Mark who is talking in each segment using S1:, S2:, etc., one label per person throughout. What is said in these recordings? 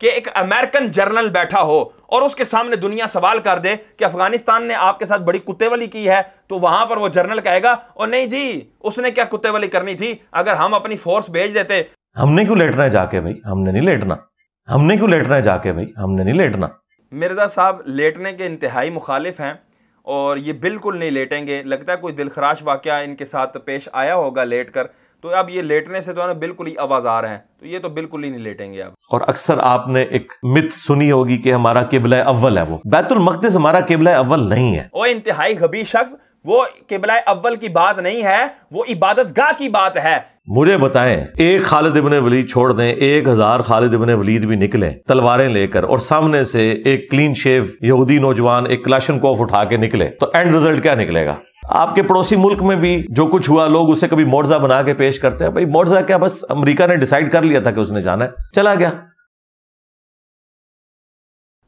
S1: कि एक American journal बैठा हो और उसके सामने दुनिया सवाल कर दे कि अफगानिस्तान ने आपके साथ बड़ी कुत्तेवली की है तो वहां पर वो जर्नल कहेगा और नहीं जी उसने क्या कुत्तेवाली करनी थी अगर हम अपनी फोर्स भेज देते हमने क्यों लेटना
S2: है जाके भाई हमने नहीं लेटना हमने क्यों लेटना है जाके भाई हमने नहीं लेटना
S1: मिर्जा साहब लेटने के इंतहाई मुखालिफ हैं और ये बिल्कुल नहीं लेटेंगे लगता है कोई दिलखराश वाक़ इनके साथ पेश आया होगा लेट कर तो अब ये लेटने से तो है ना बिल्कुल ही रहे हैं तो ये तो बिल्कुल ही नहीं लेटेंगे अब
S2: और अक्सर आपने एक मिथ सुनी होगी कि हमारा किबला अव्वल है वो बैतुल मकदस हमारा किबला अव्वल नहीं है
S1: वो इंतहाई गबी शख्स वो किबला अव्वल की बात नहीं है वो इबादत गाह की बात है
S2: मुझे बताएं एक खालिद इबन वलीद छोड़ दें एक हजार खालिद इबन वलीद भी निकले तलवारें लेकर और सामने से एक क्लीन शेव यहूदी नौजवान एक क्लाशन कोफ उठा के निकले तो एंड रिजल्ट क्या निकलेगा आपके पड़ोसी मुल्क में भी जो कुछ हुआ लोग उसे कभी मोर्जा बना के पेश करते हैं भाई मोर्जा क्या बस अमेरिका ने डिसाइड कर लिया था कि उसने जाना है चला गया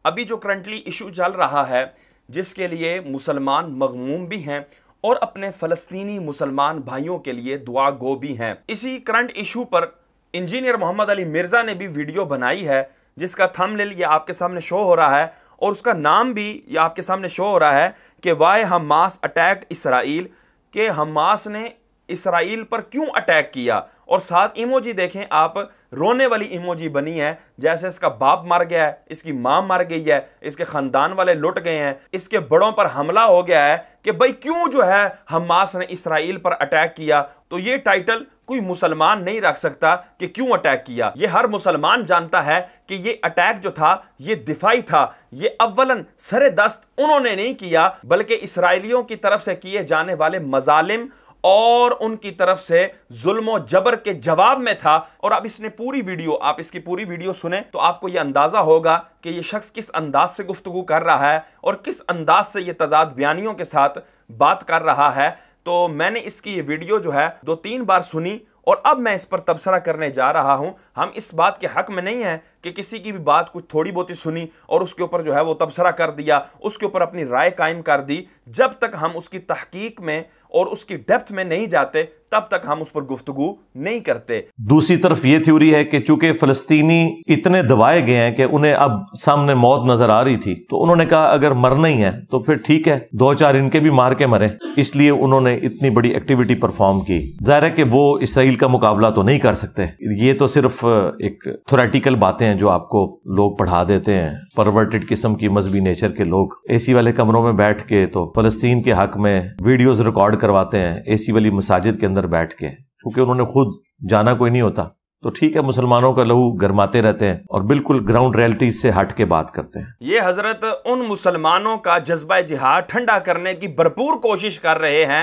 S1: अभी जो करंटली इशू चल रहा है जिसके लिए मुसलमान मगमूम भी हैं और अपने फलस्तीनी मुसलमान भाइयों के लिए दुआ गो भी हैं इसी करंट इशू पर इंजीनियर मोहम्मद अली मिर्जा ने भी वीडियो बनाई है जिसका थंबनेल ये आपके सामने शो हो रहा है और उसका नाम भी आपके सामने शो हो रहा है कि वाई हमास अटैक इसराइल के हमास ने इसराइल पर क्यों अटैक किया और साथ इमोजी देखें आप रोने वाली इमोजी बनी है जैसे इसका बाप मर गया है इसकी माँ मर गई है इसके ख़ानदान वाले लुट गए हैं इसके बड़ों पर हमला हो गया है कि भाई क्यों जो है हमास ने इसराइल पर अटैक किया तो ये टाइटल कोई मुसलमान नहीं रख सकता कि क्यों अटैक किया ये हर मुसलमान जानता है कि ये अटैक जो था ये दिफाई था ये अव्वलन सरे दस्त उन्होंने नहीं किया बल्कि इसराइलियों की तरफ से किए जाने वाले मजालिम और उनकी तरफ से जुल्म जबर के जवाब में था और अब इसने पूरी वीडियो आप इसकी पूरी वीडियो सुने तो आपको यह अंदाज़ा होगा कि यह शख्स किस अंदाज से गुफ्तगु कर रहा है और किस अंदाज से यह तजाद बयानियों के साथ बात कर रहा है तो मैंने इसकी ये वीडियो जो है दो तीन बार सुनी और अब मैं इस पर तबसरा करने जा रहा हूं हम इस बात के हक में नहीं है कि किसी की भी बात कुछ थोड़ी बहुत ही सुनी और उसके ऊपर जो है वो तबसरा कर दिया उसके ऊपर अपनी राय कायम कर दी जब तक हम उसकी तहकीक में और उसकी डेप्थ में नहीं जाते तब तक हम उस पर गुफ्तगु नहीं करते
S2: दूसरी तरफ ये थ्योरी है कि चूंकि फलस्तीनी इतने दबाए गए हैं कि उन्हें अब सामने मौत नजर आ रही थी तो उन्होंने कहा अगर मरना ही है तो फिर ठीक है दो चार इनके भी मार के मरे इसलिए उन्होंने इतनी बड़ी एक्टिविटी परफॉर्म की जाहिर है कि वो इसराइल का मुकाबला तो नहीं कर सकते ये तो सिर्फ सिर्फ एक थोरेटिकल बातें हैं जो आपको लोग पढ़ा देते हैं परवर्टेड किस्म की मजहबी नेचर के लोग एसी वाले कमरों में बैठ के तो फलस्तीन के हक में वीडियोस रिकॉर्ड करवाते हैं एसी वाली मसाजिद के अंदर बैठ के क्योंकि उन्होंने खुद जाना कोई नहीं होता तो ठीक है मुसलमानों का लहू गरमाते रहते हैं और बिल्कुल ग्राउंड रियलिटीज से हट के बात करते हैं
S1: ये हजरत उन मुसलमानों का जज्बा जिहाद ठंडा करने की भरपूर कोशिश कर रहे हैं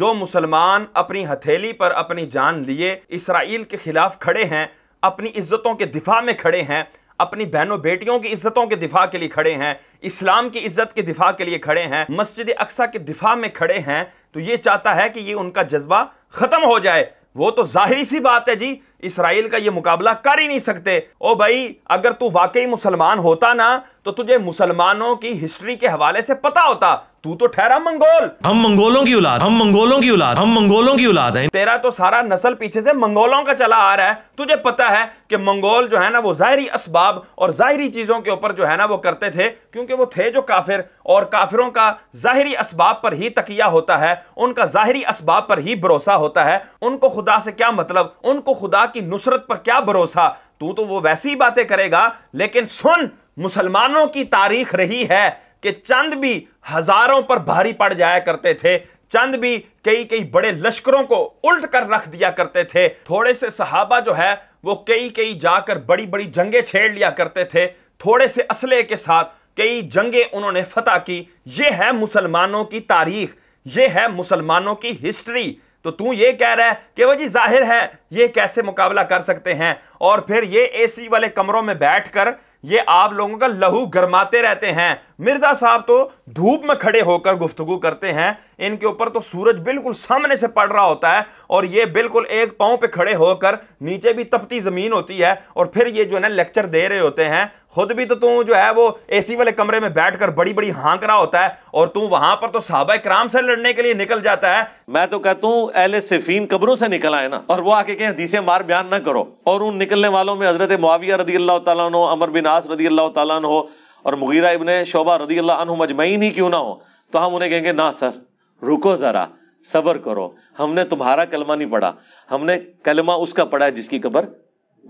S1: जो मुसलमान अपनी हथेली पर अपनी जान लिए इसराइल के खिलाफ खड़े हैं अपनी इज्जतों के दिफा में खड़े हैं अपनी बहनों बेटियों की इज्जतों के दिफा के लिए खड़े हैं इस्लाम की इज्जत के दिफा के लिए खड़े हैं मस्जिद अक्सा के दिफा में खड़े हैं तो ये चाहता है कि ये उनका जज्बा ख़त्म हो जाए वो तो जाहिर सी बात है जी इसराइल का ये मुकाबला कर ही नहीं सकते ओ भाई अगर तू वाकई मुसलमान होता ना तो तुझे मुसलमानों की हिस्ट्री के हवाले से पता होता तू तो ठहरा मंगोल हम मंगोलों की औलाद हम मंगोलों की औलाद हम मंगोलों की औलाद है तेरा तो सारा नस्ल पीछे से मंगोलों का चला आ रहा है तुझे पता है कि मंगोल जो है ना वो जाहरी इसबाब और जाहरी चीजों के ऊपर जो है ना वो करते थे क्योंकि वो थे जो काफिर और काफिरों का जाहरी इसबाब पर ही तकिया होता है उनका जाहरी इसबाब पर ही भरोसा होता है उनको खुदा से क्या मतलब उनको खुदा की नुसरत पर क्या भरोसा तू तो वो वैसी बातें करेगा लेकिन सुन मुसलमानों की तारीख रही है कि चंद भी हजारों पर भारी पड़ जाया करते थे चंद भी कई कई बड़े लश्करों को उल्ट कर रख दिया करते थे थोड़े से सहाबा जो है वो कई कई जाकर बड़ी बड़ी जंगे छेड़ लिया करते थे थोड़े से असले के साथ कई जंगे उन्होंने फतह की ये है मुसलमानों की तारीख ये है मुसलमानों की हिस्ट्री तो तू ये कह रहा है कि वो जी जाहिर है ये कैसे मुकाबला कर सकते हैं और फिर ये एसी वाले कमरों में बैठकर ये आप लोगों का लहू गरमाते रहते हैं मिर्जा साहब तो धूप में खड़े होकर गुफ्तगु करते हैं इनके ऊपर तो सूरज बिल्कुल सामने से पड़ रहा होता है और ये बिल्कुल एक पाँव पे खड़े होकर नीचे भी तपती ज़मीन होती है और फिर ये जो है ना लेक्चर दे रहे होते हैं खुद भी तो तू जो है वो एसी वाले कमरे में बैठकर बड़ी बड़ी हाँक रहा होता है और तू वहां पर तो साहबा कराम से लड़ने के लिए निकल जाता है मैं तो कहता हूँ अहले सिफीन कब्रों से निकल आए ना
S2: और वो आके कहें दीसे मार बयान ना करो और उन निकलने वालों में हजरत मुआविया रदी अल्लाह तुम अमर बिन आस रदी अल्लाह तला और मुगीरा इबन शोबा रदी अल्लाह अजमैन ही क्यों ना हो तो हम उन्हें कहेंगे ना सर रुको ज़रा सबर करो हमने तुम्हारा कलमा नहीं पढ़ा हमने कलमा उसका पढ़ा है जिसकी कबर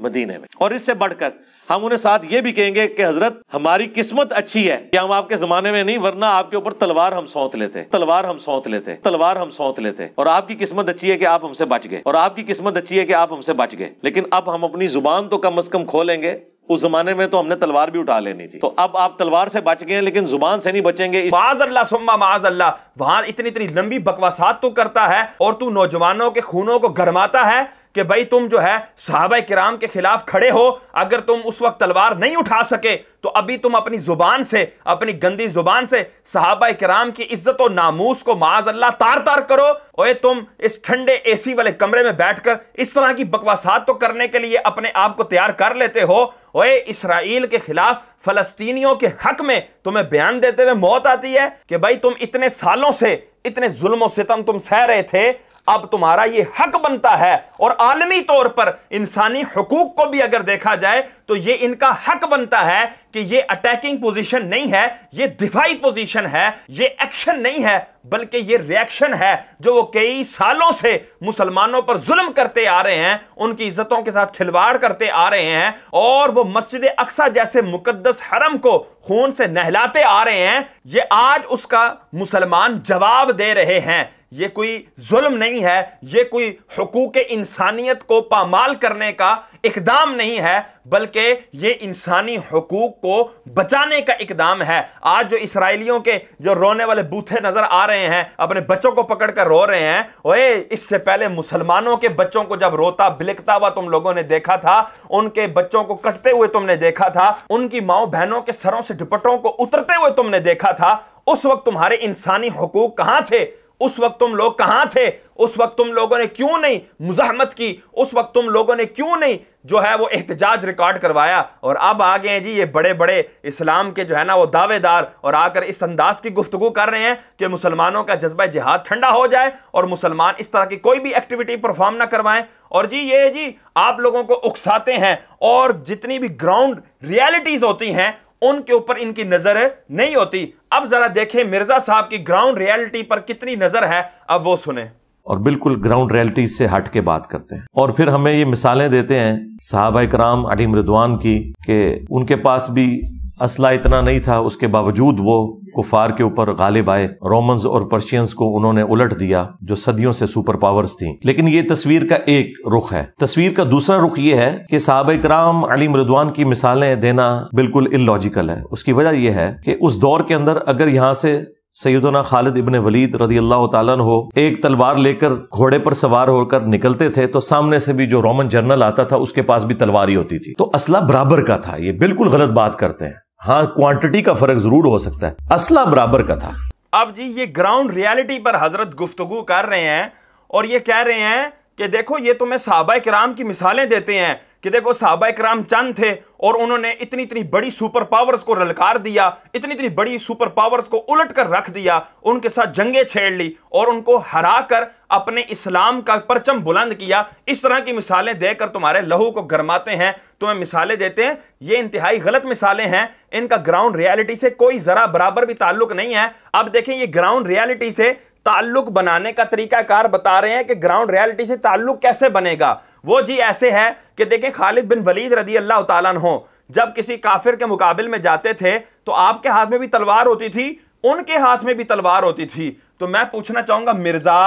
S2: मदीने में और इससे बढ़कर हम उन्हें साथ ये भी कहेंगे कि हजरत हमारी किस्मत अच्छी है कि हम आपके जमाने में नहीं वरना आपके ऊपर तलवार हम सौंत लेते तलवार हम सौंत लेते तलवार हम सौंत लेते और आपकी किस्मत अच्छी है कि आप हमसे बच गए और आपकी किस्मत अच्छी है कि आप हमसे बच गए लेकिन अब हम अपनी जुबान तो कम अज कम खोलेंगे उस जमाने में तो हमने
S1: तलवार भी उठा लेनी थी तो अब आप तलवार से बच गए लेकिन जुबान से नहीं बचेंगे माज अल्लाह सुम्मा माज अल्लाह वहां इतनी इतनी लंबी बकवासात तू करता है और तू नौजवानों के खूनों को गरमाता है कि भाई तुम जो है साहब कराम के खिलाफ खड़े हो अगर तुम उस वक्त तलवार नहीं उठा सके तो अभी तुम अपनी जुबान से अपनी गंदी जुबान से साहबा कराम की इज्जत और नामूस को माज अल्लाह तार तार करो ओए तुम इस ठंडे एसी वाले कमरे में बैठकर इस तरह की बकवासात तो करने के लिए अपने आप को तैयार कर लेते हो ओए इसराइल के खिलाफ फलस्तीनियों के हक में तुम्हें बयान देते हुए मौत आती है कि भाई तुम इतने सालों से इतने जुल्म सितम तुम सह रहे थे अब तुम्हारा ये हक बनता है और आलमी तौर पर इंसानी हकूक को भी अगर देखा जाए तो ये इनका हक बनता है कि ये अटैकिंग पोजीशन नहीं है ये दिफाई पोजीशन है ये एक्शन नहीं है बल्कि ये रिएक्शन है जो वो कई सालों से मुसलमानों पर जुल्म करते आ रहे हैं उनकी इज्जतों के साथ खिलवाड़ करते आ रहे हैं और वो मस्जिद अक्सा जैसे मुकद्दस हरम को खून से नहलाते आ रहे हैं ये आज उसका मुसलमान जवाब दे रहे हैं ये कोई जुल्म नहीं है ये कोई हकूक इंसानियत को पामाल करने का इकदाम नहीं है बल्कि ये इंसानी हकूक को बचाने का इकदाम है आज जो इसराइलियों के जो रोने वाले बूथे नजर आ रहे हैं अपने बच्चों को पकड़कर रो रहे हैं ओए इससे पहले मुसलमानों के बच्चों को जब रोता बिलकता हुआ तुम लोगों ने देखा था उनके बच्चों को कटते हुए तुमने देखा था उनकी माओ बहनों के सरों से दुपट्टों को उतरते हुए तुमने देखा था उस वक्त तुम्हारे इंसानी हकूक कहां थे उस वक्त तुम लोग कहाँ थे उस वक्त तुम लोगों ने क्यों नहीं मुजामत की उस वक्त तुम लोगों ने क्यों नहीं जो है वो एहतजाज रिकॉर्ड करवाया और अब आ गए हैं जी ये बड़े बड़े इस्लाम के जो है ना वो दावेदार और आकर इस अंदाज की गुफ्तु कर रहे हैं कि मुसलमानों का जज्बा जहाद ठंडा हो जाए और मुसलमान इस तरह की कोई भी एक्टिविटी परफॉर्म ना करवाएं और जी ये जी आप लोगों को उकसाते हैं और जितनी भी ग्राउंड रियलिटीज़ होती हैं उनके ऊपर इनकी नजर नहीं होती अब जरा देखें मिर्जा साहब की ग्राउंड रियलिटी पर कितनी नजर है अब वो सुने
S2: और बिल्कुल ग्राउंड रियलिटी से हट के बात करते हैं और फिर हमें ये मिसालें देते हैं साहब कराम अलीम रिदवान की के उनके पास भी असला इतना नहीं था उसके बावजूद वो कुफार के ऊपर गालिब आए रोमन्स और पर्शियंस को उन्होंने उलट दिया जो सदियों से सुपर पावर्स थी लेकिन ये तस्वीर का एक रुख है तस्वीर का दूसरा रुख ये है कि साहब कराम अली मृदवान की मिसालें देना बिल्कुल इलॉजिकल है उसकी वजह यह है कि उस दौर के अंदर अगर यहाँ से सैदना खालिद इबन वलीद रदी अल्लाह तन हो एक तलवार लेकर घोड़े पर सवार होकर निकलते थे तो सामने से भी जो रोमन जर्नल आता था उसके पास भी तलवार ही होती थी तो असला बराबर का था ये बिल्कुल गलत बात करते हैं हाँ क्वांटिटी का फर्क जरूर हो सकता है असला बराबर का था
S1: अब जी ये ग्राउंड रियलिटी पर हजरत गुफ्तगु कर रहे हैं और ये कह रहे हैं कि देखो ये तो मैं साहबा कराम की मिसालें देते हैं कि देखो साहबा कराम चंद थे और उन्होंने इतनी इतनी बड़ी सुपर पावर्स को ललकार दिया इतनी इतनी बड़ी सुपर पावर्स को उलट कर रख दिया उनके साथ जंगे छेड़ ली और उनको हरा कर अपने इस्लाम का परचम बुलंद किया इस तरह की मिसालें देकर तुम्हारे लहू को गरमाते हैं तुम्हें मिसालें देते हैं ये इंतहाई गलत मिसालें हैं इनका ग्राउंड रियालिटी से कोई ज़रा बराबर भी ताल्लुक नहीं है अब देखें ये ग्राउंड रियालिटी से ताल्लुक बनाने का तरीकाकार बता रहे हैं कि ग्राउंड रियलिटी से ताल्लुक कैसे बनेगा वो जी ऐसे है कि देखें खालिद बिन वलीद रदी अल्लाह तन हो जब किसी काफिर के मुकाबले में जाते थे तो आपके हाथ में भी तलवार होती थी उनके हाथ में भी तलवार होती थी तो मैं पूछना चाहूंगा मिर्जा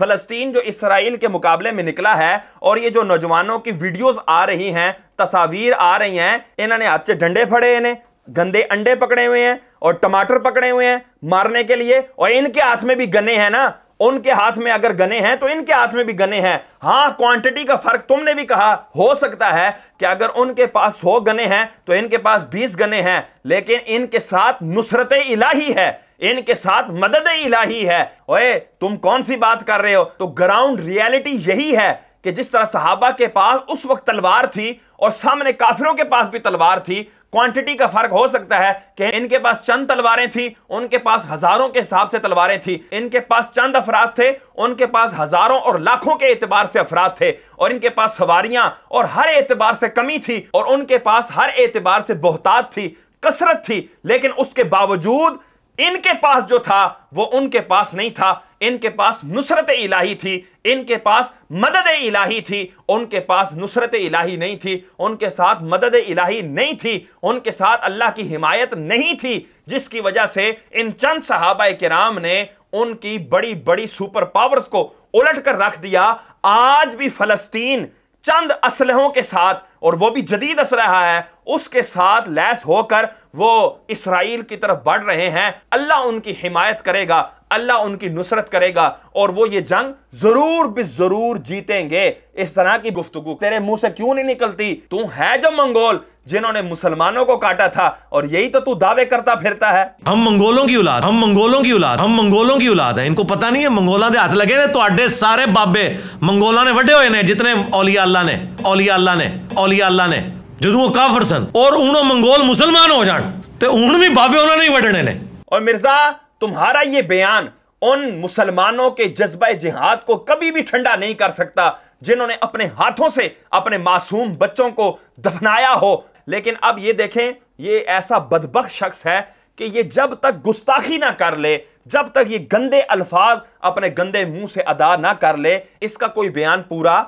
S1: फलस्तीन जो इसराइल के मुकाबले में निकला है और ये जो नौजवानों की वीडियोस आ रही हैं तस्वीर आ रही हैं इन्होंने हाथ से डंडे फड़े इन्हें गंदे अंडे पकड़े हुए हैं और टमाटर पकड़े हुए हैं मारने के लिए और इनके हाथ में भी गने हैं ना उनके हाथ में अगर गने हैं तो इनके हाथ में भी गने हैं हां क्वांटिटी का फर्क तुमने भी कहा हो सकता है कि अगर उनके पास सौ गने हैं तो इनके पास बीस गने हैं लेकिन इनके साथ नुसरत इलाही है इनके साथ मदद इलाही है ओए तुम कौन सी बात कर रहे हो तो ग्राउंड रियलिटी यही है कि जिस तरह सहाबा के पास उस वक्त तलवार थी और सामने काफिरों के पास भी तलवार थी क्वांटिटी का फर्क हो सकता है कि इनके पास चंद तलवारें थी उनके पास हजारों के हिसाब से तलवारें थी इनके पास चंद अफराद थे उनके पास हजारों और लाखों के एतबार से अफराद थे और इनके पास सवारियां और हर एतबार से कमी थी और उनके पास हर एतबार से बहुतात थी कसरत थी लेकिन उसके बावजूद इनके पास जो था वो उनके पास नहीं था इनके पास नुसरत इलाही थी इनके पास मदद इलाही थी उनके पास नुसरत इलाही नहीं थी उनके साथ मदद इलाही नहीं थी उनके साथ अल्लाह की हिमायत नहीं थी जिसकी वजह से इन चंद सहाबा कराम ने उनकी बड़ी बड़ी सुपर पावर्स को उलट कर रख दिया आज भी फलस्तीन चंद असलहों के साथ और वो भी जदीद असलहा है उसके साथ लैस होकर वो इसराइल की तरफ बढ़ रहे हैं अल्लाह उनकी हिमायत करेगा अल्लाह उनकी नुसरत करेगा और वो ये जंग जरूर भी जरूर जीतेंगे इस तरह की गुफ्तु तेरे मुंह से क्यों नहीं निकलती तू है जो मंगोल जिन्होंने मुसलमानों को काटा था और यही तो तू दावे करता फिरता है हम मंगोलों की
S2: औलाद हम मंगोलों की औलाद हम मंगोलों की औलाद है इनको पता नहीं है मंगोलों के हाथ लगे ने तो सारे बाबे मंगोलों ने वे हुए ने जितने औलिया अल्लाह ने औलिया अल्लाह ने औलिया अल्लाह ने जो वो काफर सन और उन्होंने मंगोल
S1: मुसलमान हो जाए तो ਹੁਣ भी बाबे उन्होंने ही ਹੀ ने और मिर्जा तुम्हारा ये बयान उन मुसलमानों के जज्बा जिहाद को कभी भी ठंडा नहीं कर सकता जिन्होंने अपने हाथों से अपने मासूम बच्चों को दफनाया हो लेकिन अब ये देखें ये ऐसा बदबक शख्स है कि ये जब तक गुस्ताखी ना कर ले जब तक ये गंदे अल्फाज अपने गंदे मुंह से अदा ना कर ले इसका कोई बयान पूरा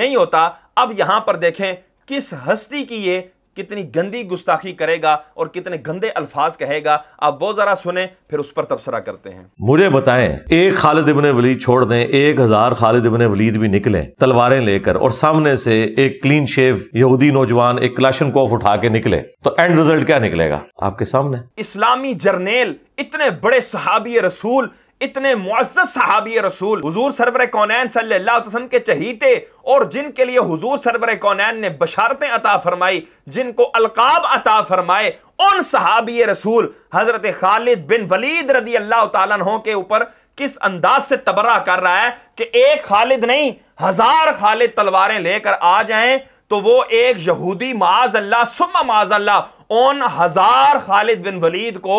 S1: नहीं होता अब यहां पर देखें किस हस्ती की ये कितनी गंदी गुस्ताखी करेगा और कितने गंदे अल्फाज कहेगा आप वो जरा सुने फिर उस पर तबसरा करते हैं
S2: मुझे बताएं एक खालिद इबन वलीद छोड़ दें एक हजार खालिद इबन वलीद भी निकले तलवारें लेकर और सामने से एक क्लीन शेव यहूदी नौजवान एक क्लाशन कोफ उठा के निकले तो एंड रिजल्ट क्या निकलेगा आपके सामने
S1: इस्लामी जर्नेल इतने बड़े सहाबी रसूल इतने मुआजत सहाबी रसूल हजूर सरवर कौनैन सल्लाम के चहीते और जिनके लिए हजूर सरवर कौनैन ने बशारतें अता फरमाई जिनको अलकाब अता फरमाए उन सहाबी रसूल हज़रत खालिद बिन वलीद रदी अल्लाह तहों के ऊपर किस अंदाज से तबरा कर रहा है कि एक खालिद नहीं हज़ार खालिद तलवारें लेकर आ जाएं तो वो एक यहूदी माज अल्लाह सुम्मा माज अल्लाह उन हजार खालिद बिन वलीद को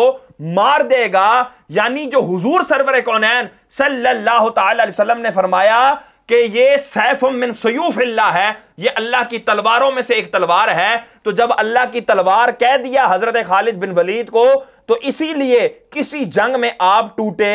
S1: मार देगा यानी जो हुजूर सरवर कौन सल्लल्लाहु अलैहि वसल्लम ने फरमाया कि ये सैफ मिन सयूफिल्ला है ये अल्लाह की तलवारों में से एक तलवार है तो जब अल्लाह की तलवार कह दिया हजरत खालिद बिन वलीद को तो इसीलिए किसी जंग में आप टूटे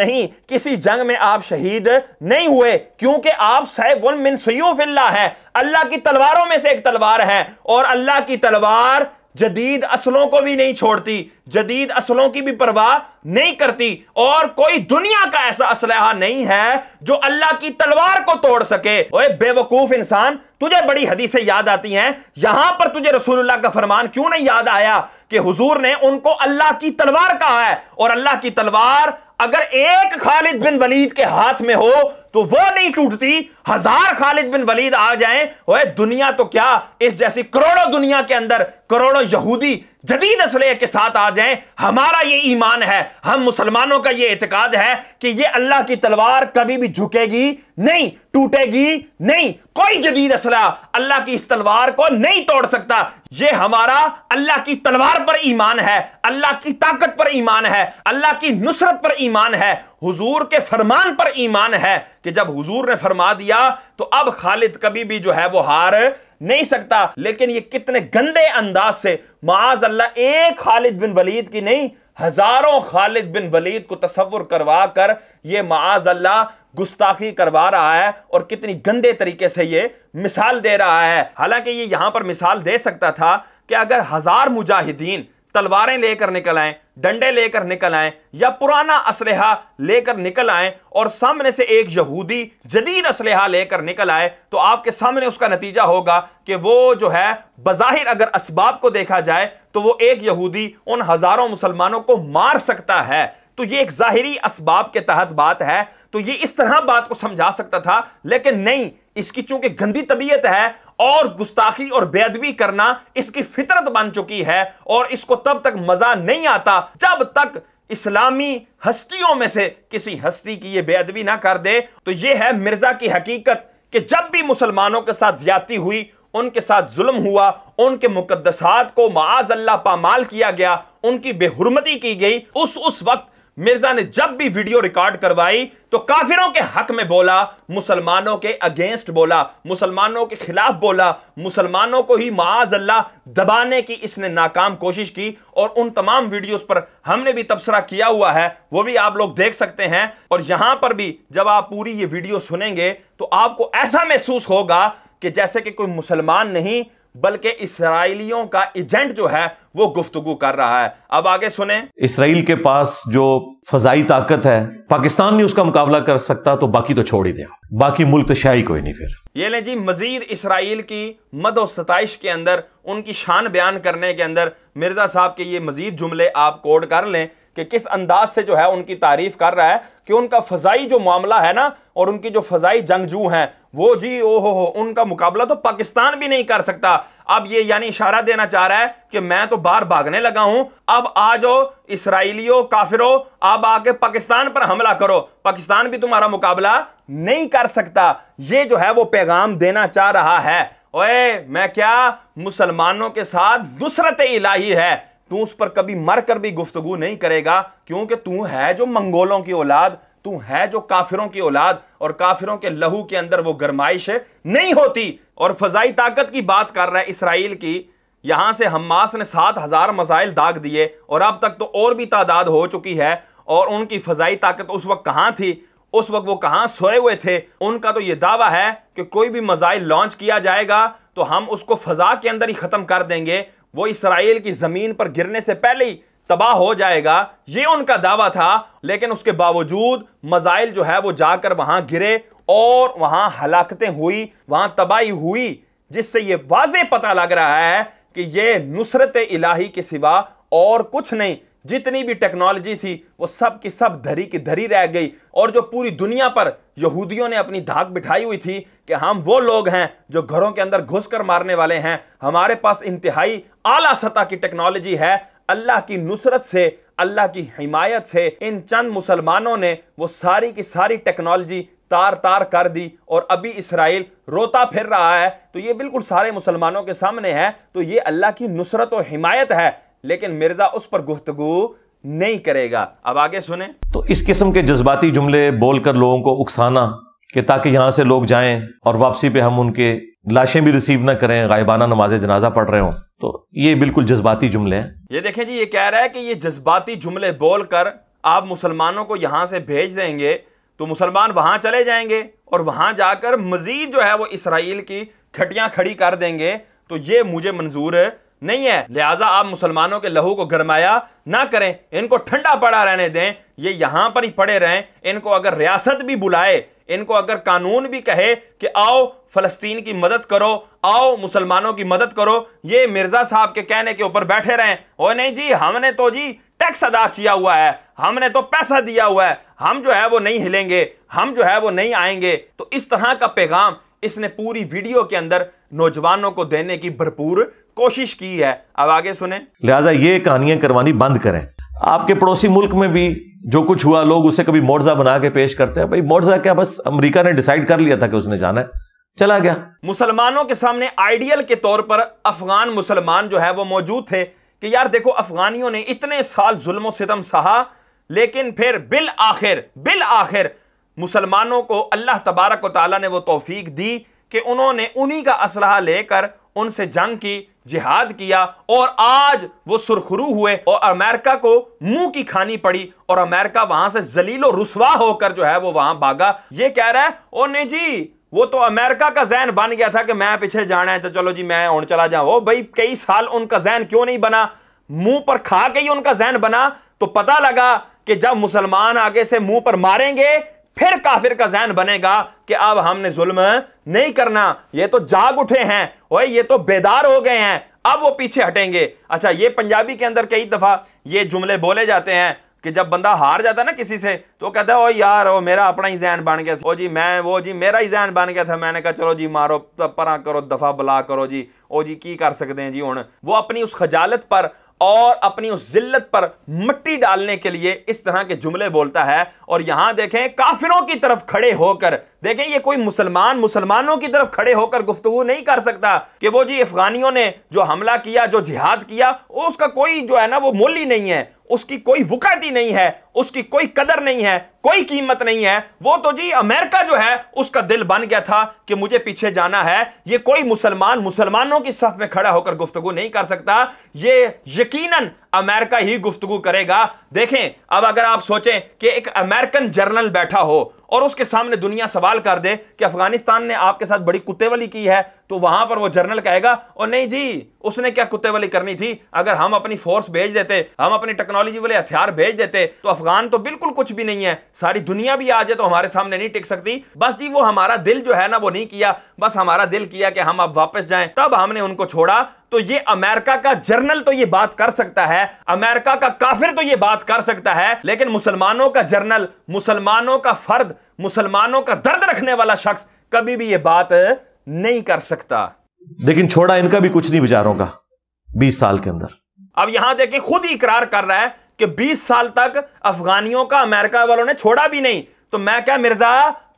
S1: नहीं किसी जंग में आप शहीद नहीं हुए क्योंकि आप सैफ मिन सयूफिल्ला है अल्लाह की तलवारों में से एक तलवार है और अल्लाह की तलवार जदीद असलों को भी नहीं छोड़ती जदीद असलों की भी परवाह नहीं करती और कोई दुनिया का ऐसा असलहा नहीं है जो अल्लाह की तलवार को तोड़ सके ओए बेवकूफ इंसान तुझे बड़ी हदीसें याद आती हैं यहां पर तुझे रसूलुल्लाह का फरमान क्यों नहीं याद आया कि हुजूर ने उनको अल्लाह की तलवार कहा है और अल्लाह की तलवार अगर एक खालिद बिन वलीद के हाथ में हो तो वो नहीं टूटती हजार खालिद बिन वलीद आ जाएं ओए दुनिया तो क्या इस जैसी करोड़ों दुनिया के अंदर करोड़ों यहूदी जदीद असले के साथ आ जाएं हमारा ये ईमान है हम मुसलमानों का ये एतकाद है कि ये अल्लाह की तलवार कभी भी झुकेगी नहीं टूटेगी नहीं कोई जदीद असला अल्लाह की इस तलवार को नहीं तोड़ सकता ये हमारा अल्लाह की तलवार पर ईमान है अल्लाह की ताकत पर ईमान है अल्लाह की नुसरत पर ईमान है हुजूर के फरमान पर ईमान है कि जब हुजूर ने फरमा दिया तो अब खालिद कभी भी जो है वो हार नहीं सकता लेकिन ये कितने गंदे अंदाज से माज अल्लाह एक खालिद बिन वलीद की नहीं हजारों खालिद बिन वलीद को तस्वुर करवा कर ये माज अल्लाह गुस्ताखी करवा रहा है और कितनी गंदे तरीके से ये मिसाल दे रहा है हालांकि ये यहां पर मिसाल दे सकता था कि अगर हजार मुजाहिदीन तलवारें लेकर निकल आए डंडे लेकर निकल आए या पुराना असलहा लेकर निकल आए और सामने से एक यहूदी जदीद असलहा लेकर निकल आए तो आपके सामने उसका नतीजा होगा कि वो जो है बाहिर अगर इसबाब को देखा जाए तो वो एक यहूदी उन हज़ारों मुसलमानों को मार सकता है तो ये एक जाहिरी इसबाब के तहत बात है तो ये इस तरह बात को समझा सकता था लेकिन नहीं इसकी चूंकि गंदी तबीयत है और गुस्ताखी और बेदबी करना इसकी फितरत बन चुकी है और इसको तब तक मजा नहीं आता जब तक इस्लामी हस्तियों में से किसी हस्ती की यह बेदबी ना कर दे तो यह है मिर्जा की हकीकत कि जब भी मुसलमानों के साथ ज्यादा हुई उनके साथ जुल्म हुआ उनके मुकदसात को माज अल्लाह पामाल किया गया उनकी बेहरमती की गई उस उस वक्त मिर्जा ने जब भी वीडियो रिकॉर्ड करवाई तो काफिरों के हक में बोला मुसलमानों के अगेंस्ट बोला मुसलमानों के खिलाफ बोला मुसलमानों को ही माज अल्लाह दबाने की इसने नाकाम कोशिश की और उन तमाम वीडियोस पर हमने भी तबसरा किया हुआ है वो भी आप लोग देख सकते हैं और यहां पर भी जब आप पूरी ये वीडियो सुनेंगे तो आपको ऐसा महसूस होगा कि जैसे कि कोई मुसलमान नहीं बल्कि इसराइलियों का एजेंट जो है वो गुफ्तगु कर रहा है अब आगे सुने
S2: इसराइल के पास जो फजाई ताकत है पाकिस्तान नहीं उसका मुकाबला कर सकता तो बाकी तो छोड़ ही दिया बाकी मुल्क तो शाही कोई नहीं फिर
S1: ये ले जी मजीद इसराइल की मद और सतश के अंदर उनकी शान बयान करने के अंदर मिर्जा साहब के ये मजीद जुमले आप कोड कर लें कि किस अंदाज से जो है उनकी तारीफ कर रहा है कि उनका फजाई जो मामला है ना और उनकी जो फजाई जंगजू हैं वो जी ओ हो हो उनका मुकाबला तो पाकिस्तान भी नहीं कर सकता अब ये यानी इशारा देना चाह रहा है कि मैं तो बाहर भागने लगा हूं अब आ जाओ इसराइलियों काफिरों अब आके पाकिस्तान पर हमला करो पाकिस्तान भी तुम्हारा मुकाबला नहीं कर सकता ये जो है वो पैगाम देना चाह रहा है ओए मैं क्या मुसलमानों के साथ दुसरत इलाही है तू उस पर कभी मर कर भी गुफ्तगु नहीं करेगा क्योंकि तू है जो मंगोलों की औलाद तू है जो काफिरों की औलाद और काफिरों के लहू के अंदर वो गर्माइश नहीं होती और फजाई ताकत की बात कर रहा है इसराइल की यहां से हमास ने सात हजार मसाइल दाग दिए और अब तक तो और भी तादाद हो चुकी है और उनकी फजाई ताकत उस वक्त कहां थी उस वक्त वो कहां सोए हुए थे उनका तो ये दावा है कि कोई भी मजाइल लॉन्च किया जाएगा तो हम उसको फजा के अंदर ही खत्म कर देंगे वो इसराइल की जमीन पर गिरने से पहले ही तबाह हो जाएगा ये उनका दावा था लेकिन उसके बावजूद मजाइल जो है वो जाकर वहां गिरे और वहां हलाकतें हुई वहां तबाही हुई जिससे ये वाज पता लग रहा है कि ये नुसरत इलाही के सिवा और कुछ नहीं जितनी भी टेक्नोलॉजी थी वो सब की सब धरी की धरी रह गई और जो पूरी दुनिया पर यहूदियों ने अपनी धाक बिठाई हुई थी कि हम वो लोग हैं जो घरों के अंदर घुसकर मारने वाले हैं हमारे पास इंतहाई आला सतह की टेक्नोलॉजी है अल्लाह की नुसरत से अल्लाह की हिमायत से इन चंद मुसलमानों ने वो सारी की सारी टेक्नोलॉजी तार तार कर दी और अभी इसराइल रोता फिर रहा है तो ये बिल्कुल सारे मुसलमानों के सामने है तो ये अल्लाह की नुसरत और हिमायत है लेकिन मिर्ज़ा उस पर गुफ्तगु नहीं करेगा अब आगे सुने
S2: तो इस किस्म के जज्बाती जुमले बोलकर लोगों को उकसाना कि ताकि यहां से लोग जाएं और वापसी पे हम उनके लाशें भी रिसीव ना करें गायबाना नमाज जनाजा पढ़ रहे हो तो ये बिल्कुल जज्बाती जुमले हैं
S1: ये देखें जी ये कह रहा है कि ये जज्बाती जुमले बोलकर आप मुसलमानों को यहां से भेज देंगे तो मुसलमान वहां चले जाएंगे और वहां जाकर मजीद जो है वो इसराइल की खटियां खड़ी कर देंगे तो ये मुझे मंजूर है नहीं है लिहाजा आप मुसलमानों के लहू को गरमाया ना करें इनको ठंडा पड़ा रहने दें ये यहां पर ही पड़े रहें इनको अगर रियासत भी बुलाए इनको अगर कानून भी कहे कि आओ फलस्तीन की मदद करो आओ मुसलमानों की मदद करो ये मिर्जा साहब के कहने के ऊपर बैठे रहें ओ नहीं जी हमने तो जी टैक्स अदा किया हुआ है हमने तो पैसा दिया हुआ है हम जो है वो नहीं हिलेंगे हम जो है वो नहीं आएंगे तो इस तरह का पैगाम इसने पूरी वीडियो के अंदर नौजवानों को देने की भरपूर कोशिश की है अब आगे सुने
S2: लिहाजा ये कहानियां करवानी बंद करें आपके पड़ोसी मुल्क में भी जो कुछ हुआ लोग उसे कभी मोर्जा बना के पेश करते हैं भाई मोर्जा क्या बस अमेरिका ने डिसाइड कर लिया था कि उसने जाना है चला गया
S1: मुसलमानों के सामने आइडियल के तौर पर अफगान मुसलमान जो है वो मौजूद थे कि यार देखो अफगानियों ने इतने साल जुल्म सितम सहा लेकिन फिर बिल आखिर बिल आखिर मुसलमानों को अल्लाह तबारक ताला ने वो तोफीक दी कि उन्होंने उन्हीं का असलहा लेकर उनसे जंग की जिहाद किया और आज वो सुरखरू हुए और अमेरिका को मुंह की खानी पड़ी और अमेरिका वहां से जलीलो रुसवा होकर जो है वो वहां भागा ये कह रहा है ओ नहीं जी वो तो अमेरिका का जहन बन गया था कि मैं पीछे जाना है तो चलो जी मैं उन चला जाऊं भाई कई साल उनका जहन क्यों नहीं बना मुंह पर खा के ही उनका जहन बना तो पता लगा कि जब मुसलमान आगे से मुंह पर मारेंगे फिर काफिर का जहन बनेगा कि अब हमने जुल्म नहीं करना ये तो जाग उठे हैं ओए ये तो बेदार हो गए हैं अब वो पीछे हटेंगे अच्छा ये पंजाबी के अंदर कई दफ़ा ये जुमले बोले जाते हैं कि जब बंदा हार जाता है ना किसी से तो कहता है ओ यार ओ मेरा अपना ही जहन बन गया ओ जी मैं वो जी मेरा ही जहन बन गया था मैंने कहा चलो जी मारो परा करो दफ़ा बुला करो जी ओ जी की कर सकते हैं जी हूँ वो अपनी उस खजालत पर और अपनी उस जिल्लत पर मिट्टी डालने के लिए इस तरह के जुमले बोलता है और यहां देखें काफिरों की तरफ खड़े होकर देखें ये कोई मुसलमान मुसलमानों की तरफ खड़े होकर गुफ्तगु नहीं कर सकता कि वो जी अफगानियों ने जो हमला किया जो जिहाद किया उसका कोई जो है ना वो मूल्य नहीं है उसकी कोई वुकात ही नहीं है उसकी कोई कदर नहीं है कोई कीमत नहीं है वो तो जी अमेरिका जो है उसका दिल बन गया था कि मुझे पीछे जाना है ये कोई मुसलमान मुसलमानों की सफ में खड़ा होकर गुफ्तगु नहीं कर सकता ये यकीनन अमेरिका ही गुफ्तगु करेगा देखें अब अगर आप सोचें कि एक अमेरिकन जर्नल बैठा हो और उसके सामने दुनिया सवाल कर दे कि अफगानिस्तान ने आपके साथ बड़ी कुत्तेवली की है तो वहां पर वो जर्नल कहेगा और नहीं जी उसने क्या कुत्ते वाली करनी थी अगर हम अपनी फोर्स भेज देते हम अपनी टेक्नोलॉजी वाले हथियार भेज देते तो अफगान तो बिल्कुल कुछ भी नहीं है सारी दुनिया भी आ जाए तो हमारे सामने नहीं टिक सकती बस जी वो हमारा दिल जो है ना वो नहीं किया बस हमारा दिल किया कि हम अब वापस जाए तब हमने उनको छोड़ा तो ये अमेरिका का जर्नल तो ये बात कर सकता है अमेरिका का काफिर तो ये बात कर सकता है लेकिन मुसलमानों का जर्नल मुसलमानों का फर्द मुसलमानों का दर्द रखने वाला शख्स कभी भी ये बात नहीं कर सकता
S2: लेकिन छोड़ा इनका भी कुछ नहीं बेचारों का बीस साल के अंदर
S1: अब यहां देखें खुद इकरार कर रहा है कि बीस साल तक अफगानियों का अमेरिका वालों ने छोड़ा भी नहीं तो मैं क्या मिर्जा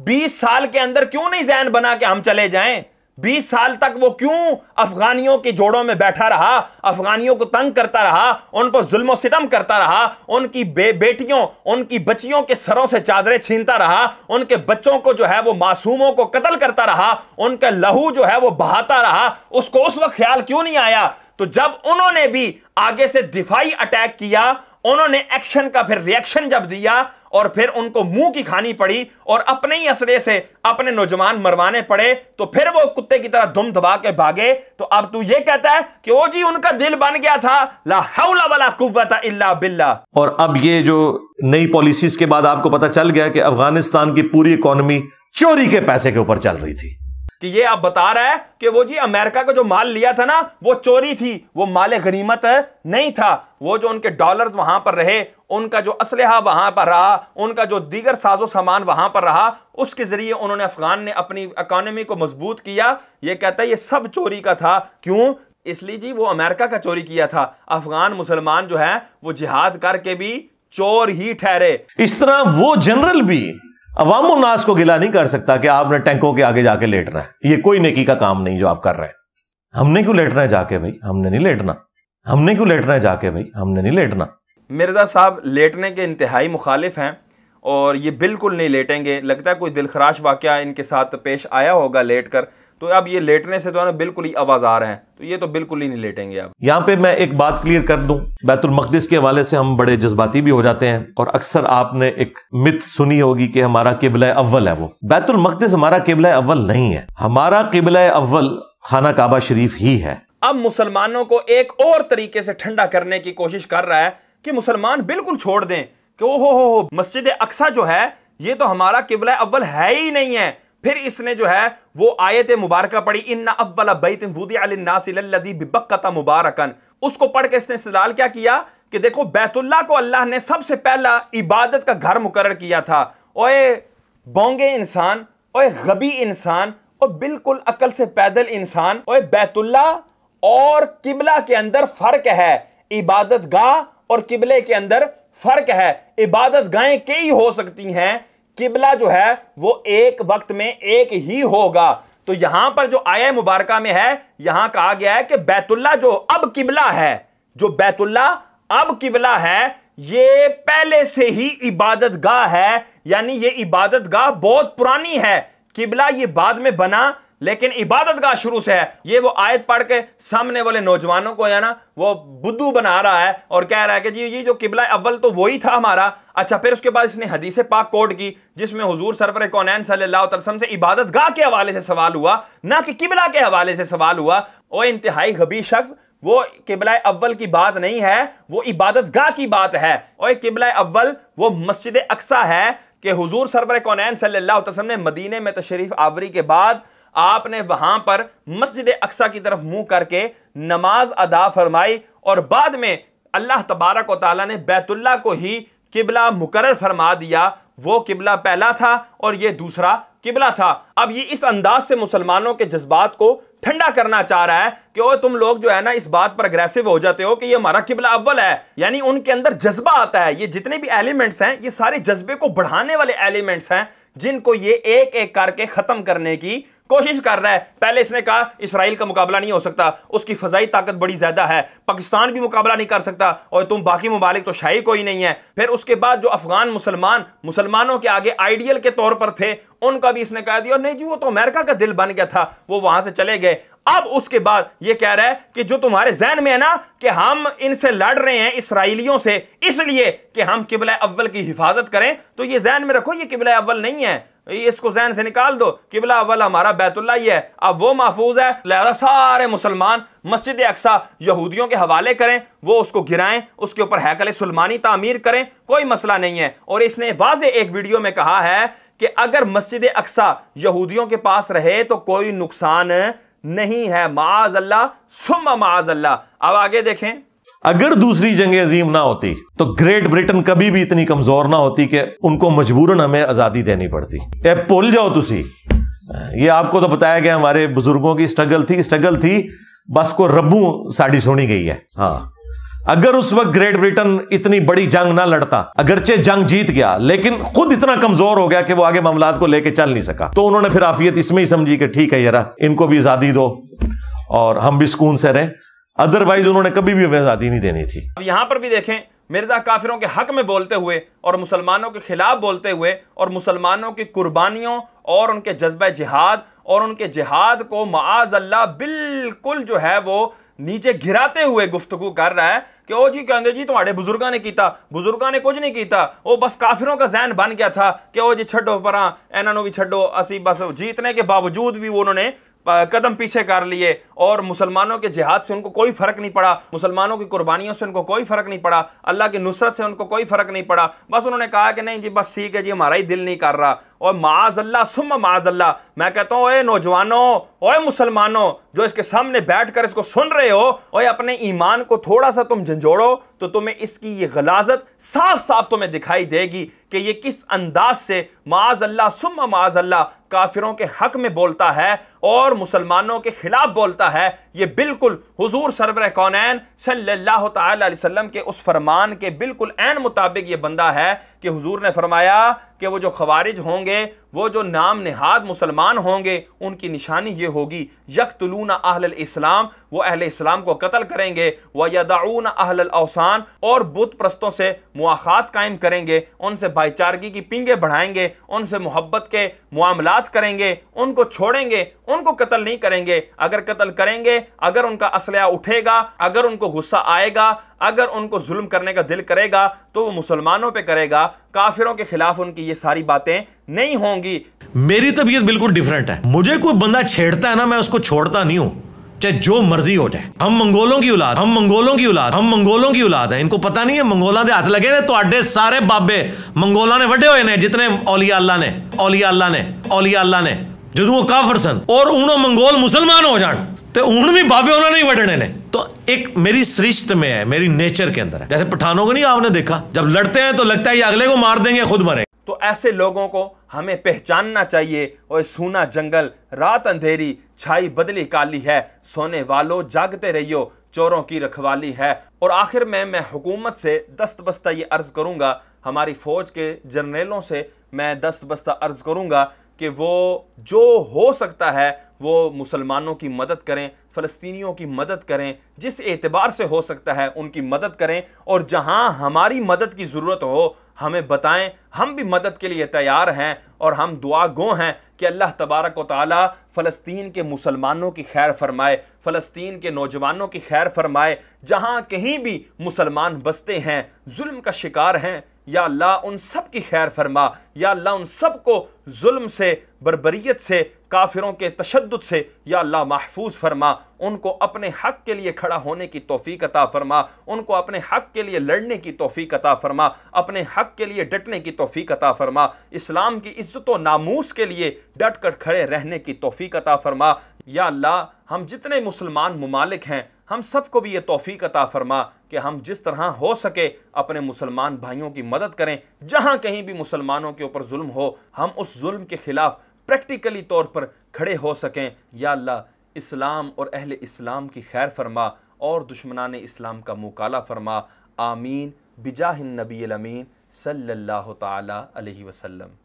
S1: बीस साल के अंदर क्यों नहीं जैन बना के हम चले जाए बीस साल तक वो क्यों अफगानियों के जोड़ों में बैठा रहा अफगानियों को तंग करता रहा उन पर जुल्म सितम करता रहा उनकी बे, बेटियों उनकी बच्चियों के सरों से चादरें छीनता रहा उनके बच्चों को जो है वो मासूमों को कत्ल करता रहा उनका लहू जो है वो बहाता रहा उसको उस वक्त ख्याल क्यों नहीं आया तो जब उन्होंने भी आगे से दिफाई अटैक किया उन्होंने एक्शन का फिर रिएक्शन जब दिया और फिर उनको मुंह की खानी पड़ी और अपने ही असरे से अपने नौजवान मरवाने पड़े तो फिर वो कुत्ते की तरह धुम दबा के भागे तो अब तू ये कहता है कि ओ जी उनका दिल बन गया था ला वाला कुत इल्ला बिल्ला
S2: और अब ये जो नई पॉलिसीज के बाद आपको पता चल गया कि अफगानिस्तान की पूरी इकोनॉमी चोरी के पैसे के ऊपर चल रही थी
S1: कि ये अब बता रहा है कि वो जी अमेरिका का जो माल लिया था ना वो चोरी थी वो माल गनीमत नहीं था वो जो उनके डॉलर्स वहां पर रहे उनका जो असलहा वहां पर रहा उनका जो दीगर साजो सामान वहां पर रहा उसके जरिए उन्होंने अफगान ने अपनी इकोनॉमी को मजबूत किया ये कहता है ये सब चोरी का था क्यों इसलिए जी वो अमेरिका का चोरी किया था अफगान मुसलमान जो है वो जिहाद करके भी चोर ही ठहरे
S2: इस तरह वो जनरल भी अवाम नास को गिला नहीं कर सकता कि आपने टैंकों के आगे जाके लेटना है ये कोई नेकी का काम नहीं जो आप कर रहे हैं हमने क्यों लेटना है जाके भाई हमने नहीं लेटना हमने क्यों लेटना है जाके भाई हमने नहीं लेटना
S1: मिर्ज़ा साहब लेटने के इंतहाई मुखालिफ हैं और ये बिल्कुल नहीं लेटेंगे लगता है कोई दिलखराश वाक़ इनके साथ पेश आया होगा लेट कर तो अब ये लेटने से तो है ना बिल्कुल ही रहे हैं तो ये तो बिल्कुल ही नहीं लेटेंगे अब
S2: यहाँ पे मैं एक बात क्लियर कर दूं बैतुल मकदस के हवाले से हम बड़े जज्बाती भी हो जाते हैं और अक्सर आपने एक मिथ सुनी होगी कि हमारा किबला अव्वल है वो बैतुल मकदस हमारा किबला अव्वल नहीं है हमारा किबला अव्वल खाना काबा शरीफ ही है
S1: अब मुसलमानों को एक और तरीके से ठंडा करने की कोशिश कर रहा है कि मुसलमान बिल्कुल छोड़ दें कि ओ हो हो मस्जिद अक्सा जो है ये तो हमारा किबला अव्वल है ही नहीं है फिर इसने जो है वो आयत मुबारक पढ़ी इन अव्वल बैतनासिलबक्ता मुबारकन उसको पढ़ के इसने सलाल क्या किया कि देखो बैतुल्ला को अल्लाह ने सबसे पहला इबादत का घर मुकर किया था ओए बोंगे इंसान ओए गबी इंसान और बिल्कुल अकल से पैदल इंसान ओए बैतुल्ला और किबला के अंदर फर्क है इबादत गाह और किबले के अंदर फर्क है इबादत गाहें कई हो सकती हैं किबला जो है वो एक वक्त में एक ही होगा तो यहां पर जो आया मुबारका में है यहां कहा गया है कि बैतुल्ला जो अब किबला है जो बैतुल्ला अब किबला है ये पहले से ही इबादत गाह है यानी ये इबादत गाह बहुत पुरानी है किबला ये बाद में बना लेकिन इबादत का शुरू से है ये वो आयत पढ़ के सामने वाले नौजवानों को है ना वो बुद्धू बना रहा है और कह रहा है कि जी ये जो किबला अव्वल तो वही था हमारा अच्छा फिर उसके बाद इसने हदीस पाक कोड की जिसमें हुजूर सरवर कौनैन सल्लाम से इबादत गाह के हवाले से सवाल हुआ ना कि किबला के हवाले से सवाल हुआ वो इंतहाई गबी शख्स वो किबला अव्वल की बात नहीं है वो इबादत गाह की बात है और किबला अव्वल वो मस्जिद अक्सा है कि हुजूर सरवर कौनैन सल्लल्लाहु अलैहि वसल्लम ने मदीने में तशरीफ आवरी के बाद आपने वहां पर मस्जिद अक्सा की तरफ मुंह करके नमाज अदा फरमाई और बाद में अल्लाह तबारक वाली ने बैतुल्ला को ही किबला मुकर फरमा दिया वो किबला पहला था और ये दूसरा किबला था अब ये इस अंदाज से मुसलमानों के जज्बात को ठंडा करना चाह रहा है कि ओ तुम लोग जो है ना इस बात पर अग्रेसिव हो जाते हो कि ये हमारा किबला अव्वल है यानी उनके अंदर जज्बा आता है ये जितने भी एलिमेंट्स हैं ये सारे जज्बे को बढ़ाने वाले एलिमेंट्स हैं जिनको ये एक एक करके ख़त्म करने की कोशिश कर रहा है पहले इसने कहा इसराइल का मुकाबला नहीं हो सकता उसकी फजाई ताकत बड़ी ज्यादा है पाकिस्तान भी मुकाबला नहीं कर सकता और तुम बाकी ममालिक तो शाही कोई नहीं है फिर उसके बाद जो अफगान मुसलमान मुसलमानों के आगे आइडियल के तौर पर थे उनका भी इसने कहा दिया नहीं जी वो तो अमेरिका का दिल बन गया था वो वहां से चले गए अब उसके बाद ये कह रहा है कि जो तुम्हारे जहन में है ना कि हम इनसे लड़ रहे हैं इसराइलियों से इसलिए कि हम किबला अव्वल की हिफाजत करें तो ये जहन में रखो ये किबला अव्वल नहीं है इसको जहन से निकाल दो किबला अव्वल हमारा बैतुल्ला ही है अब वो महफूज है लिहाजा सारे मुसलमान मस्जिद अक्सा यहूदियों के हवाले करें वो उसको गिराएं उसके ऊपर हैकल सुलमानी तामीर करें कोई मसला नहीं है और इसने वाज एक वीडियो में कहा है कि अगर मस्जिद अक्सा यहूदियों के पास रहे तो कोई नुकसान नहीं है माज अल्लाह सुम माज अल्लाह अब आगे देखें
S2: अगर दूसरी जंग अजीम ना होती तो ग्रेट ब्रिटेन कभी भी इतनी कमजोर ना होती कि उनको मजबूरन हमें आजादी देनी पड़ती ए भूल जाओ तुसी ये आपको तो बताया गया हमारे बुजुर्गों की स्ट्रगल थी स्ट्रगल थी बस को रबू साड़ी सोनी गई है हाँ अगर उस वक्त ग्रेट ब्रिटेन इतनी बड़ी जंग ना लड़ता अगरचे जंग जीत गया लेकिन खुद इतना कमजोर हो गया कि वो आगे मामला को लेके चल नहीं सका तो उन्होंने फिर आफियत इसमें ही समझी कि ठीक है यार इनको भी आजादी दो और हम भी सुकून से रहें अदरवाइज उन्होंने कभी भी हमें आज़ादी नहीं देनी थी
S1: अब यहां पर भी देखें मिर्जा काफिरों के हक में बोलते हुए और मुसलमानों के खिलाफ बोलते हुए और मुसलमानों की कुर्बानियों और उनके जज्ब जिहाद और उनके जिहाद को माज अल्लाह बिल्कुल जो है वो नीचे घिराते हुए गुफ्तु कर रहा है कि ओ जी कहते जी तुम्हारे बुजुर्गों ने किया बुजुर्गों ने कुछ नहीं किया वो बस काफिरों का जहन बन गया था कि ओ जी छो पर इन्हों भी छो असी बस जीतने के बावजूद भी उन्होंने कदम पीछे कर लिए और मुसलमानों के जिहाद से उनको कोई फ़र्क नहीं पड़ा मुसलमानों की कुर्बानियों से उनको कोई फ़र्क नहीं पड़ा अल्लाह की नुसरत से उनको कोई फ़र्क नहीं पड़ा बस उन्होंने कहा कि नहीं जी बस ठीक है जी हमारा ही दिल नहीं कर रहा और अल्लाह सुम अल्लाह मैं कहता हूँ ओए नौजवानों ओए मुसलमानों जो इसके सामने बैठ कर इसको सुन रहे हो ओए अपने ईमान को थोड़ा सा तुम झंझोड़ो तो तुम्हें इसकी ये गलाजत साफ साफ तुम्हें दिखाई देगी कि ये किस अंदाज से माज अल्लाह सुम माज अल्लाह काफिरों के हक में बोलता है और मुसलमानों के खिलाफ बोलता है ये बिल्कुल हुजूर सरवर कौनैन सल्लल्लाहु अलैहि वसल्लम के उस फरमान के बिल्कुल एन मुताबिक ये बंदा है कि हुजूर ने फरमाया कि वो जो खवारिज होंगे वो जो नाम नहाद मुसलमान होंगे उनकी निशानी ये होगी तुलून अहल इस्लाम वो अहल इस्लाम को कत्ल करेंगे व यदाउन अहल अवसान और बुत प्रस्तों से मुआखात कायम करेंगे उनसे भाईचारगी की पिंगे बढ़ाएंगे उनसे मोहब्बत के मामलात करेंगे उनको छोड़ेंगे उनको कत्ल नहीं करेंगे अगर कत्ल करेंगे अगर उनका असलह उठेगा अगर उनको गुस्सा आएगा अगर उनको जुल्म करने का दिल करेगा तो वो मुसलमानों पे करेगा काफिरों के खिलाफ उनकी ये सारी बातें नहीं होंगी
S2: मेरी तबीयत बिल्कुल डिफरेंट है मुझे कोई बंदा छेड़ता है ना मैं उसको छोड़ता नहीं हूँ चाहे जो मर्जी हो जाए हम मंगोलों की औलाद हम मंगोलों की औलाद हम मंगोलों की औलाद है इनको पता नहीं है मंगोलों के हाथ लगे ने तो सारे बाबे मंगोलों ने वड्डे हुए ने जितने औलिया अल्लाह ने औलिया अल्लाह ने औलिया अल्लाह ने ਜਦੋਂ वो काफर सन और ਉਹਨਾਂ मंगोल मुसलमान हो ਜਾਣ तो ऊन भी बाबे उन्होंने ही बढ़ने ने तो एक मेरी सृष्ट में है मेरी नेचर के अंदर है जैसे पठानों को नहीं आपने देखा जब लड़ते हैं तो लगता है ये अगले को मार देंगे खुद मरे
S1: तो ऐसे लोगों को हमें पहचानना चाहिए और सूना जंगल रात अंधेरी छाई बदली काली है सोने वालों जागते रहियो चोरों की रखवाली है और आखिर में मैं हुकूमत से दस्त बस्ता ये अर्ज करूंगा हमारी फौज के जर्नलों से मैं दस्त बस्ता अर्ज करूंगा कि वो जो हो सकता है वो मुसलमानों की मदद करें फ़लस्तीनियों की मदद करें जिस एतबार से हो सकता है उनकी मदद करें और जहां हमारी मदद की ज़रूरत हो हमें बताएं हम भी मदद के लिए तैयार हैं और हम दुआ गो हैं कि अल्लाह तबारक व ताली फ़लस्तीन के मुसलमानों की खैर फरमाए फ़लस्तीन के नौजवानों की खैर फरमाए जहाँ कहीं भी मुसलमान बसते हैं जुल्म का शिकार हैं या अल्लाह उन सब की खैर फरमा या अल्लाह उन सब को जुल्म से बरबरीत से काफिरों के तशद से या अल्लाह महफूज फरमा उनको अपने हक के लिए खड़ा होने की तोफ़ी अता फरमा उनको अपने हक के लिए लड़ने की तोफ़ी अता फरमा अपने हक के लिए डटने की तोफ़ी अता फरमा इस्लाम की इज़्ज़त नामूस के लिए डट कर खड़े रहने की तोफ़ी अता फरमा या अल्लाह हम जितने मुसलमान ममालिक हैं हम सबको भी ये तोफ़ी अता फरमा कि हम जिस तरह हो सके अपने मुसलमान भाइयों की मदद करें जहाँ कहीं भी मुसलमानों के ऊपर जुल्म हो हम उस जुल्म के ख़िलाफ़ प्रैक्टिकली तौर पर खड़े हो सकें या अल्लाह इस्लाम और अहल इस्लाम की खैर फरमा और दुश्मनान इस्लाम का मुकाला फरमा आमीन बिजाहिन नबी अमीन सल्लल्लाहु